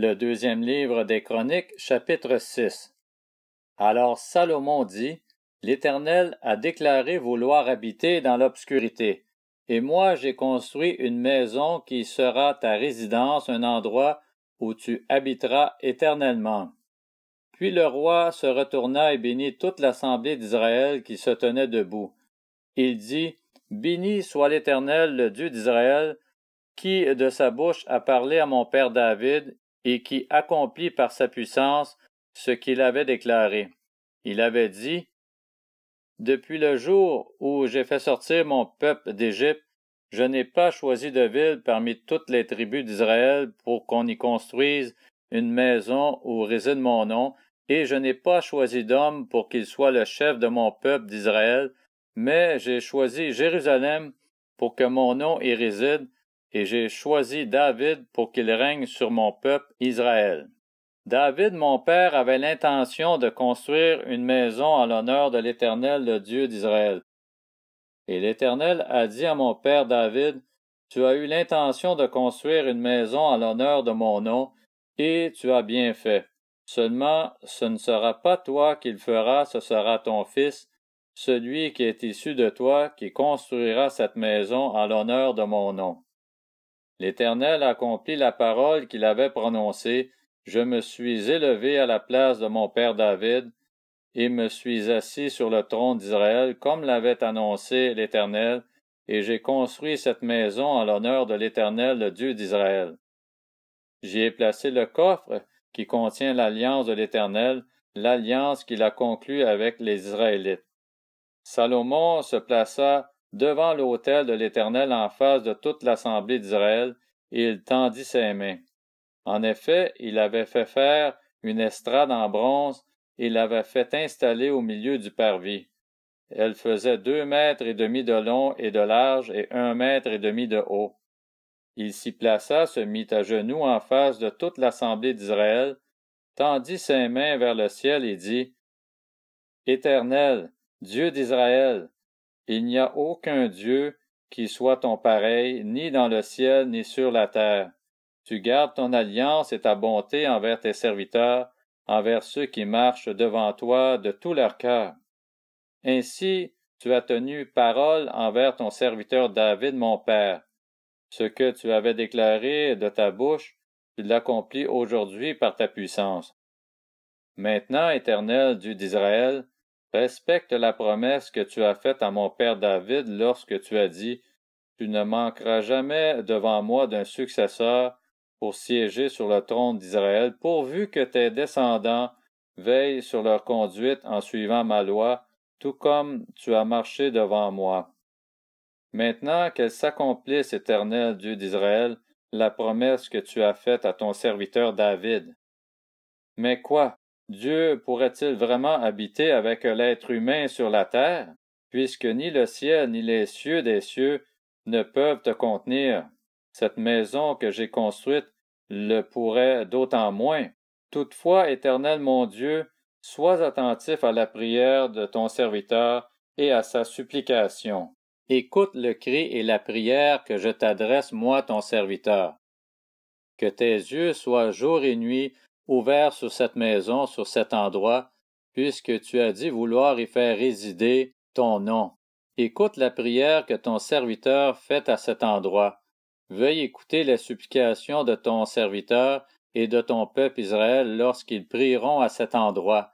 Le deuxième livre des Chroniques, chapitre 6. Alors Salomon dit, L'Éternel a déclaré vouloir habiter dans l'obscurité, et moi j'ai construit une maison qui sera ta résidence, un endroit où tu habiteras éternellement. Puis le roi se retourna et bénit toute l'assemblée d'Israël qui se tenait debout. Il dit, Béni soit l'Éternel, le Dieu d'Israël, qui de sa bouche a parlé à mon père David, et qui accomplit par sa puissance ce qu'il avait déclaré. Il avait dit, Depuis le jour où j'ai fait sortir mon peuple d'Égypte, je n'ai pas choisi de ville parmi toutes les tribus d'Israël pour qu'on y construise une maison où réside mon nom, et je n'ai pas choisi d'homme pour qu'il soit le chef de mon peuple d'Israël, mais j'ai choisi Jérusalem pour que mon nom y réside, et j'ai choisi David pour qu'il règne sur mon peuple Israël. David mon père avait l'intention de construire une maison à l'honneur de l'Éternel, le Dieu d'Israël. Et l'Éternel a dit à mon père David, Tu as eu l'intention de construire une maison en l'honneur de mon nom, et tu as bien fait. Seulement, ce ne sera pas toi qui le feras, ce sera ton fils, celui qui est issu de toi, qui construira cette maison en l'honneur de mon nom. L'Éternel accomplit la parole qu'il avait prononcée. Je me suis élevé à la place de mon père David, et me suis assis sur le trône d'Israël, comme l'avait annoncé l'Éternel, et j'ai construit cette maison en l'honneur de l'Éternel, le Dieu d'Israël. J'y ai placé le coffre qui contient l'alliance de l'Éternel, l'alliance qu'il a conclue avec les Israélites. Salomon se plaça devant l'autel de l'Éternel en face de toute l'assemblée d'Israël, et il tendit ses mains. En effet, il avait fait faire une estrade en bronze et l'avait fait installer au milieu du parvis. Elle faisait deux mètres et demi de long et de large et un mètre et demi de haut. Il s'y plaça, se mit à genoux en face de toute l'assemblée d'Israël, tendit ses mains vers le ciel et dit Éternel, Dieu d'Israël, il n'y a aucun Dieu qui soit ton pareil, ni dans le ciel, ni sur la terre. Tu gardes ton alliance et ta bonté envers tes serviteurs, envers ceux qui marchent devant toi de tout leur cœur. Ainsi, tu as tenu parole envers ton serviteur David, mon père. Ce que tu avais déclaré de ta bouche, tu l'accomplis aujourd'hui par ta puissance. Maintenant, Éternel Dieu d'Israël, Respecte la promesse que tu as faite à mon père David lorsque tu as dit Tu ne manqueras jamais devant moi d'un successeur pour siéger sur le trône d'Israël, pourvu que tes descendants veillent sur leur conduite en suivant ma loi, tout comme tu as marché devant moi. Maintenant qu'elle s'accomplisse, Éternel Dieu d'Israël, la promesse que tu as faite à ton serviteur David. Mais quoi? Dieu pourrait-il vraiment habiter avec l'être humain sur la terre, puisque ni le ciel ni les cieux des cieux ne peuvent te contenir? Cette maison que j'ai construite le pourrait d'autant moins. Toutefois, Éternel mon Dieu, sois attentif à la prière de ton serviteur et à sa supplication. Écoute le cri et la prière que je t'adresse, moi ton serviteur. Que tes yeux soient jour et nuit ouvert sur cette maison, sur cet endroit, puisque tu as dit vouloir y faire résider ton nom. Écoute la prière que ton serviteur fait à cet endroit. Veuille écouter les supplications de ton serviteur et de ton peuple Israël lorsqu'ils prieront à cet endroit.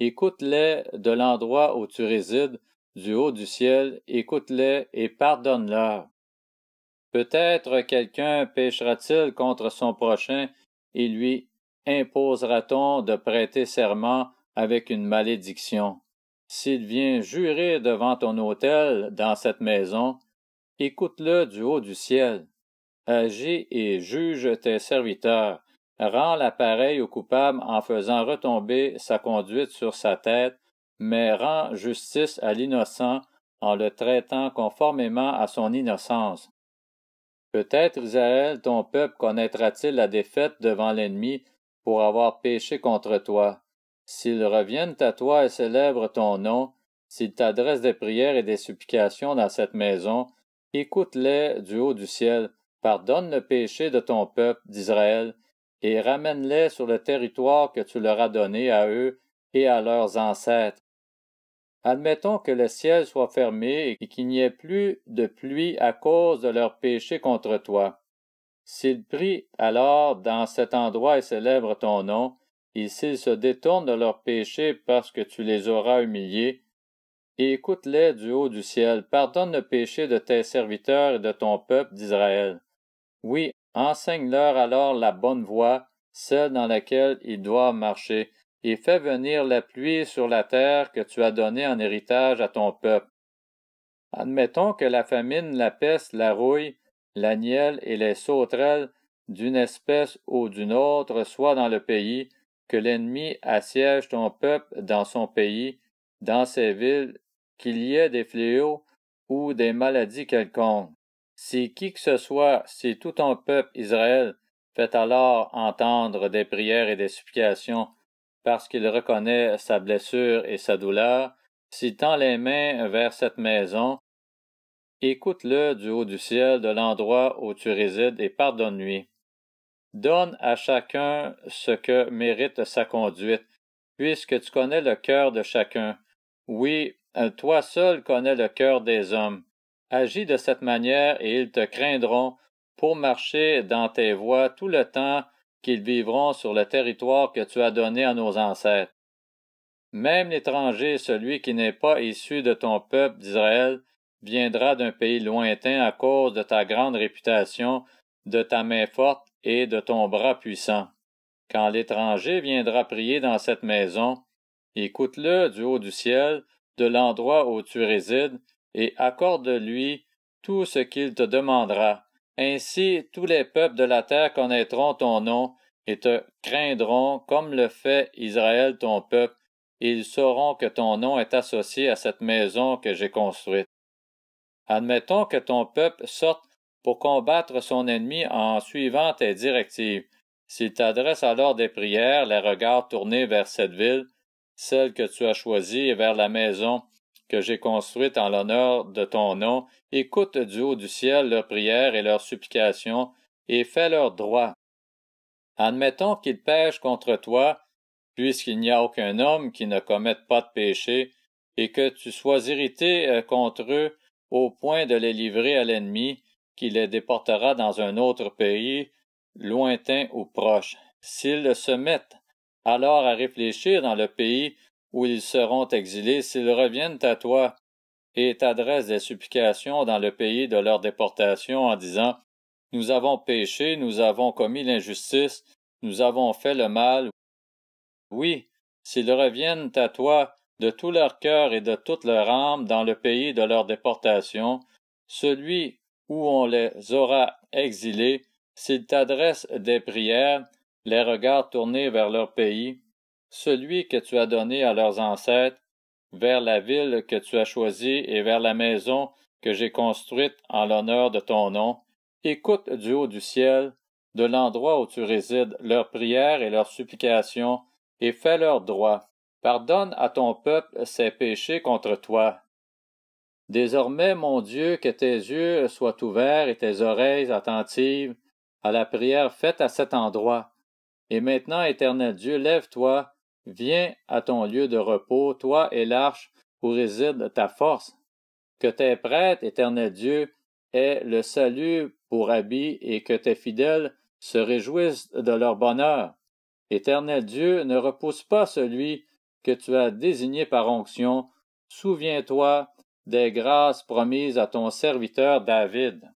Écoute-les de l'endroit où tu résides, du haut du ciel, écoute-les et pardonne-leur. Peut-être quelqu'un péchera-t-il contre son prochain et lui imposera-t-on de prêter serment avec une malédiction. S'il vient jurer devant ton autel dans cette maison, écoute-le du haut du ciel. Agis et juge tes serviteurs. Rends l'appareil au coupable en faisant retomber sa conduite sur sa tête, mais rend justice à l'innocent en le traitant conformément à son innocence. Peut-être, Israël, ton peuple connaîtra-t-il la défaite devant l'ennemi pour avoir péché contre toi. S'ils reviennent à toi et célèbrent ton nom, s'ils t'adressent des prières et des supplications dans cette maison, écoute-les du haut du ciel, pardonne le péché de ton peuple d'Israël, et ramène-les sur le territoire que tu leur as donné à eux et à leurs ancêtres. Admettons que le ciel soit fermé et qu'il n'y ait plus de pluie à cause de leur péché contre toi. S'ils prient alors dans cet endroit et célèbre ton nom, et s'ils se détournent de leurs péchés parce que tu les auras humiliés, écoute-les du haut du ciel, pardonne le péché de tes serviteurs et de ton peuple d'Israël. Oui, enseigne-leur alors la bonne voie, celle dans laquelle ils doivent marcher, et fais venir la pluie sur la terre que tu as donnée en héritage à ton peuple. Admettons que la famine, la peste, la rouille, l'agnel et les sauterelles d'une espèce ou d'une autre soit dans le pays, que l'ennemi assiège ton peuple dans son pays, dans ses villes, qu'il y ait des fléaux ou des maladies quelconques. Si qui que ce soit, si tout ton peuple Israël fait alors entendre des prières et des supplications, parce qu'il reconnaît sa blessure et sa douleur, s'il tend les mains vers cette maison, Écoute-le du haut du ciel de l'endroit où tu résides et pardonne-lui. Donne à chacun ce que mérite sa conduite, puisque tu connais le cœur de chacun. Oui, toi seul connais le cœur des hommes. Agis de cette manière et ils te craindront pour marcher dans tes voies tout le temps qu'ils vivront sur le territoire que tu as donné à nos ancêtres. Même l'étranger, celui qui n'est pas issu de ton peuple d'Israël, viendra d'un pays lointain à cause de ta grande réputation, de ta main forte et de ton bras puissant. Quand l'étranger viendra prier dans cette maison, écoute-le du haut du ciel, de l'endroit où tu résides, et accorde-lui tout ce qu'il te demandera. Ainsi tous les peuples de la terre connaîtront ton nom et te craindront comme le fait Israël ton peuple, et ils sauront que ton nom est associé à cette maison que j'ai construite. Admettons que ton peuple sorte pour combattre son ennemi en suivant tes directives. S'il t'adresse alors des prières, les regards tournés vers cette ville, celle que tu as choisie et vers la maison que j'ai construite en l'honneur de ton nom, écoute du haut du ciel leurs prières et leurs supplications, et fais leur droit. Admettons qu'ils pêchent contre toi, puisqu'il n'y a aucun homme qui ne commette pas de péché, et que tu sois irrité euh, contre eux au point de les livrer à l'ennemi, qui les déportera dans un autre pays, lointain ou proche. S'ils se mettent alors à réfléchir dans le pays où ils seront exilés, s'ils reviennent à toi, et t'adressent des supplications dans le pays de leur déportation en disant Nous avons péché, nous avons commis l'injustice, nous avons fait le mal. Oui, s'ils reviennent à toi de tout leur cœur et de toute leur âme dans le pays de leur déportation, celui où on les aura exilés, s'ils t'adressent des prières, les regards tournés vers leur pays, celui que tu as donné à leurs ancêtres, vers la ville que tu as choisie et vers la maison que j'ai construite en l'honneur de ton nom, écoute du haut du ciel, de l'endroit où tu résides, leurs prières et leurs supplications, et fais leur droit. Pardonne à ton peuple ses péchés contre toi. Désormais, mon Dieu, que tes yeux soient ouverts et tes oreilles attentives à la prière faite à cet endroit. Et maintenant, Éternel Dieu, lève-toi, viens à ton lieu de repos, toi et l'arche où réside ta force. Que tes prêtres, Éternel Dieu, aient le salut pour habit et que tes fidèles se réjouissent de leur bonheur. Éternel Dieu, ne repousse pas celui que tu as désigné par onction, souviens-toi des grâces promises à ton serviteur David.